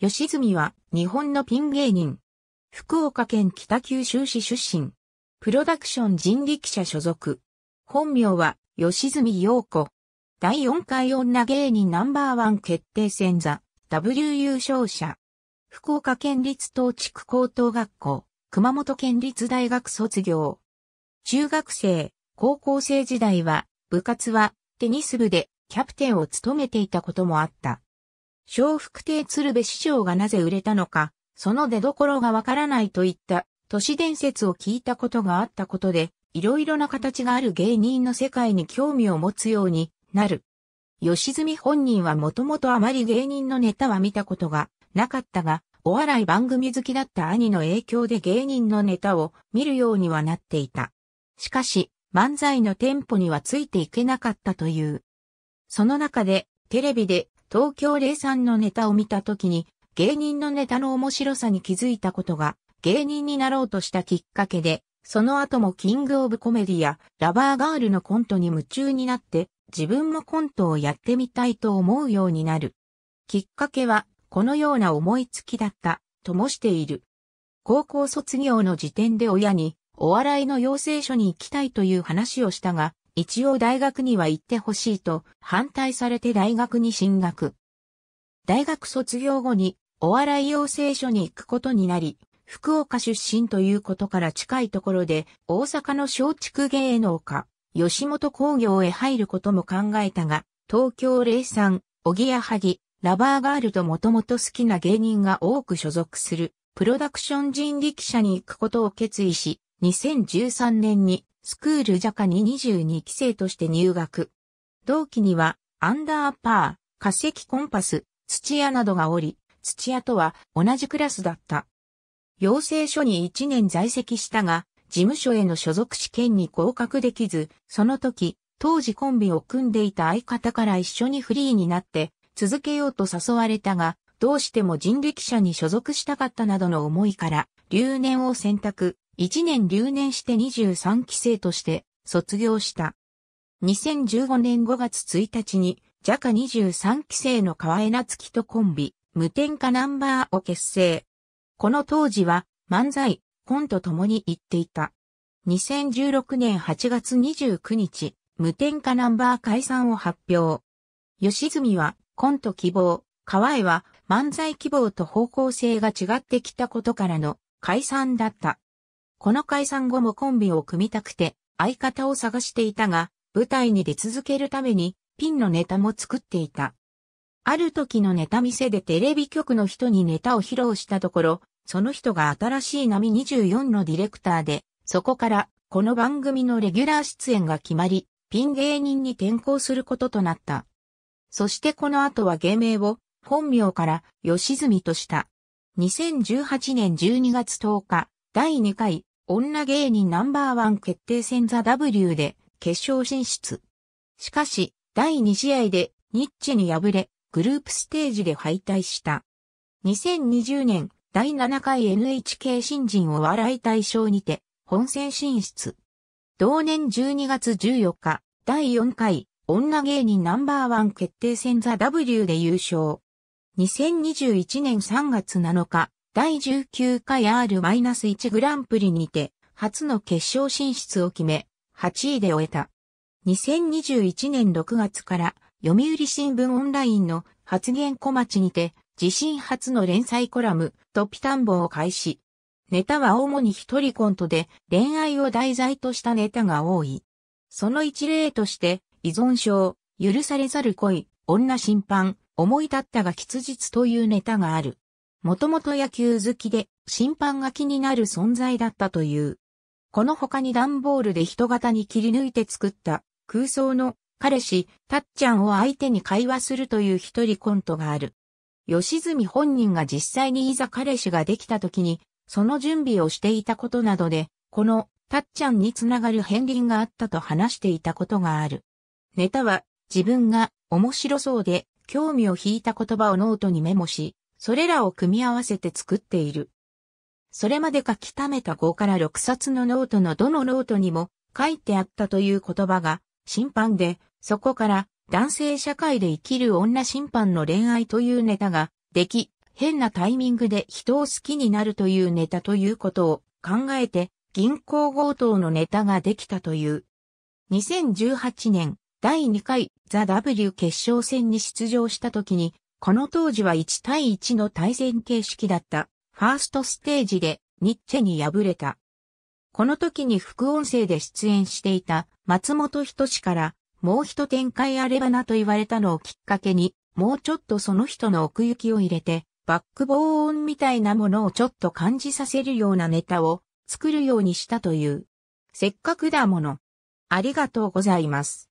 吉住は日本のピン芸人。福岡県北九州市出身。プロダクション人力車所属。本名は吉住陽子。第4回女芸人ナンバーワン決定戦座 W 優勝者。福岡県立東地区高等学校、熊本県立大学卒業。中学生、高校生時代は、部活はテニス部でキャプテンを務めていたこともあった。笑福亭鶴瓶師匠がなぜ売れたのか、その出どころがわからないといった都市伝説を聞いたことがあったことで、いろいろな形がある芸人の世界に興味を持つようになる。吉住本人はもともとあまり芸人のネタは見たことがなかったが、お笑い番組好きだった兄の影響で芸人のネタを見るようにはなっていた。しかし、漫才のテンポにはついていけなかったという。その中で、テレビで東京03のネタを見た時に、芸人のネタの面白さに気づいたことが、芸人になろうとしたきっかけで、その後もキングオブコメディやラバーガールのコントに夢中になって、自分もコントをやってみたいと思うようになる。きっかけは、このような思いつきだった、ともしている。高校卒業の時点で親に、お笑いの養成所に行きたいという話をしたが、一応大学には行ってほしいと反対されて大学に進学。大学卒業後にお笑い養成所に行くことになり、福岡出身ということから近いところで大阪の松竹芸能家、吉本工業へ入ることも考えたが、東京零産、おぎやはぎ、ラバーガールともともと好きな芸人が多く所属する、プロダクション人力車に行くことを決意し、2013年にスクールジャカに22期生として入学。同期には、アンダーパー、化石コンパス、土屋などがおり、土屋とは同じクラスだった。養成所に1年在籍したが、事務所への所属試験に合格できず、その時、当時コンビを組んでいた相方から一緒にフリーになって、続けようと誘われたが、どうしても人力車に所属したかったなどの思いから、留年を選択。1年留年して23期生として卒業した。2015年5月1日にジャカ23期生の河江夏樹とコンビ、無添加ナンバーを結成。この当時は漫才、コントともに行っていた。2016年8月29日、無添加ナンバー解散を発表。吉住はコント希望、河江は漫才希望と方向性が違ってきたことからの解散だった。この解散後もコンビを組みたくて、相方を探していたが、舞台に出続けるために、ピンのネタも作っていた。ある時のネタ見せでテレビ局の人にネタを披露したところ、その人が新しい波24のディレクターで、そこからこの番組のレギュラー出演が決まり、ピン芸人に転向することとなった。そしてこの後は芸名を本名から吉住とした。2018年12月10日、第2回女芸人ナンバーワン決定戦ザ・ W で決勝進出。しかし、第2試合でニッチに敗れ、グループステージで敗退した。2020年第7回 NHK 新人お笑い大賞にて本戦進出。同年12月14日、第4回女芸人ナンバーワン決定戦ザ・ W で優勝。2021年3月7日、第19回 R-1 グランプリにて、初の決勝進出を決め、8位で終えた。2021年6月から読売新聞オンラインの発言小町にて自身初の連載コラムトピタンボを開始。ネタは主に一人コントで恋愛を題材としたネタが多い。その一例として依存症、許されざる恋、女審判、思い立ったが喫日というネタがある。もともと野球好きで審判が気になる存在だったという。この他に段ボールで人型に切り抜いて作った空想の彼氏、たっちゃんを相手に会話するという一人コントがある。吉住本人が実際にいざ彼氏ができた時に、その準備をしていたことなどで、この、たっちゃんにつながる片鱗があったと話していたことがある。ネタは、自分が面白そうで興味を引いた言葉をノートにメモし、それらを組み合わせて作っている。それまで書き溜めた5から6冊のノートのどのノートにも書いてあったという言葉が審判で、そこから男性社会で生きる女審判の恋愛というネタができ、変なタイミングで人を好きになるというネタということを考えて銀行強盗のネタができたという。2018年第2回ザ・ W 決勝戦に出場した時にこの当時は1対1の対戦形式だったファーストステージでニッチェに敗れた。この時に副音声で出演していた松本人志からもう一展開あればなと言われたのをきっかけにもうちょっとその人の奥行きを入れてバックボーンみたいなものをちょっと感じさせるようなネタを作るようにしたという。せっかくだもの。ありがとうございます。